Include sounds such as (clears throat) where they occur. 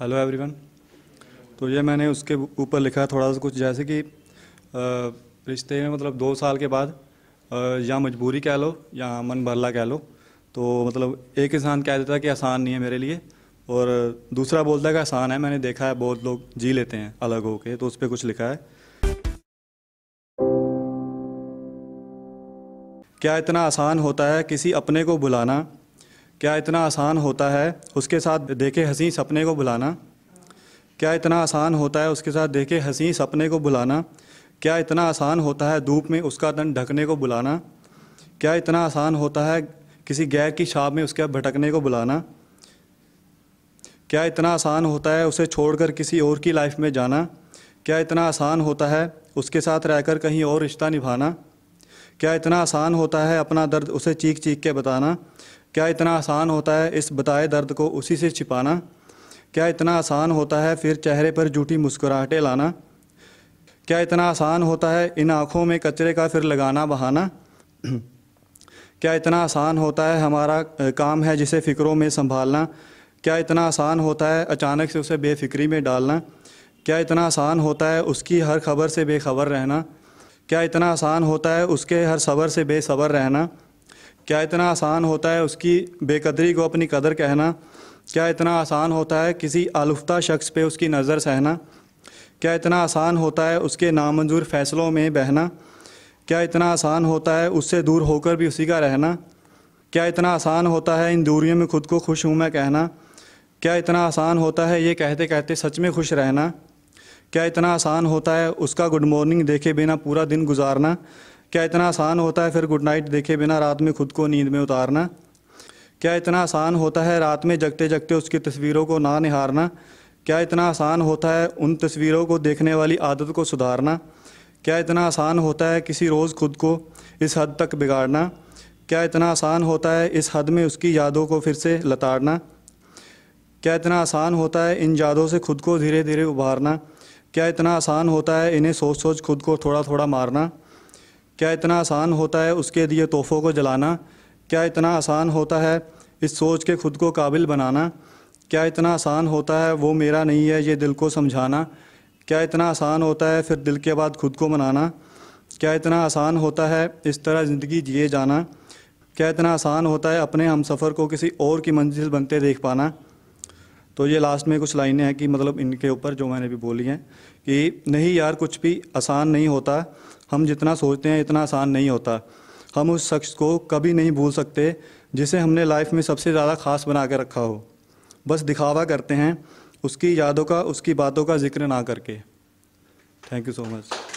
hello everyone तो ये मैंने उसके ऊपर लिखा है थोड़ा सा कुछ जैसे कि रिश्ते में मतलब दो साल के बाद या मजबूरी कह लो या मन भरला कह लो तो मतलब एक इंसान कह देता है कि आसान नहीं है मेरे लिए और दूसरा बोलता है कि आसान है मैंने देखा है बहुत लोग जी लेते हैं अलग हो के तो उस पर कुछ लिखा है क्या इतना आसान होता है किसी अपने को बुलाना क्या इतना आसान होता है उसके साथ देखे हसी सपने को बुलाना क्या इतना आसान होता है उसके साथ देखे हसी सपने को बुलाना क्या इतना आसान होता है धूप में उसका तन ढकने को बुलाना क्या इतना आसान होता है किसी गैर की छाप में उसके भटकने को बुलाना क्या इतना आसान होता है उसे छोड़कर किसी और की लाइफ में जाना क्या इतना आसान होता है उसके साथ रहकर कहीं और रिश्ता निभाना क्या इतना आसान होता है अपना दर्द उसे चीख चीख के बताना क्या इतना आसान होता है इस बताए दर्द को उसी से छिपाना क्या इतना आसान होता है फिर चेहरे पर झूठी मुस्कुराहटें लाना क्या इतना आसान होता है इन आँखों में कचरे का फिर लगाना बहाना (clears throat) क्या इतना आसान होता है हमारा काम है जिसे फ़िक्रों में संभालना क्या इतना आसान होता है अचानक से उसे बेफिक्री में डालना क्या इतना आसान होता है उसकी हर खबर से बेखबर रहना क्या इतना आसान होता है उसके हर सबर से बेसबर रहना क्या इतना आसान होता है उसकी बेकदरी को अपनी कदर कहना क्या इतना आसान होता है किसी आलुफ्ता शख्स पे उसकी नज़र सहना क्या इतना आसान होता है उसके नामंजूर फ़ैसलों में बहना क्या इतना आसान होता है उससे दूर होकर भी उसी का रहना क्या इतना आसान होता है इन दूरियों में खुद को खुश हूँ मैं कहना क्या इतना आसान होता है ये कहते कहते सच में खुश रहना क्या इतना आसान होता है उसका गुड मॉर्निंग देखे बिना पूरा दिन गुजारना क्या इतना आसान होता है फिर गुड नाइट देखे बिना रात में खुद को नींद में उतारना क्या इतना आसान होता है रात में जगते जगते उसकी तस्वीरों को ना निहारना क्या इतना आसान होता है उन तस्वीरों को देखने वाली आदत को सुधारना क्या इतना आसान होता है किसी रोज़ खुद को इस हद तक बिगाड़ना क्या इतना आसान होता है इस हद में उसकी यादों को फिर से लताड़ना क्या इतना आसान होता है इन यादों से खुद को धीरे धीरे उभारना क्या इतना आसान होता है इन्हें सोच सोच खुद को थोड़ा थोड़ा मारना क्या इतना आसान होता है उसके दिए तोहफ़ों को जलाना क्या इतना आसान होता है इस सोच के खुद को काबिल बनाना क्या इतना आसान होता है वो मेरा नहीं है ये दिल को समझाना क्या इतना आसान होता है फिर दिल के बाद खुद को मनाना क्या इतना आसान होता है इस तरह ज़िंदगी जिए जाना क्या इतना आसान होता है अपने हम सफ़र को किसी और की मंजिल बनते देख पाना तो ये लास्ट में कुछ लाइनें हैं कि मतलब इनके ऊपर जो मैंने भी बोली हैं कि नहीं यार कुछ भी आसान नहीं होता हम जितना सोचते हैं इतना आसान नहीं होता हम उस शख्स को कभी नहीं भूल सकते जिसे हमने लाइफ में सबसे ज़्यादा ख़ास बना कर रखा हो बस दिखावा करते हैं उसकी यादों का उसकी बातों का जिक्र ना करके थैंक यू सो मच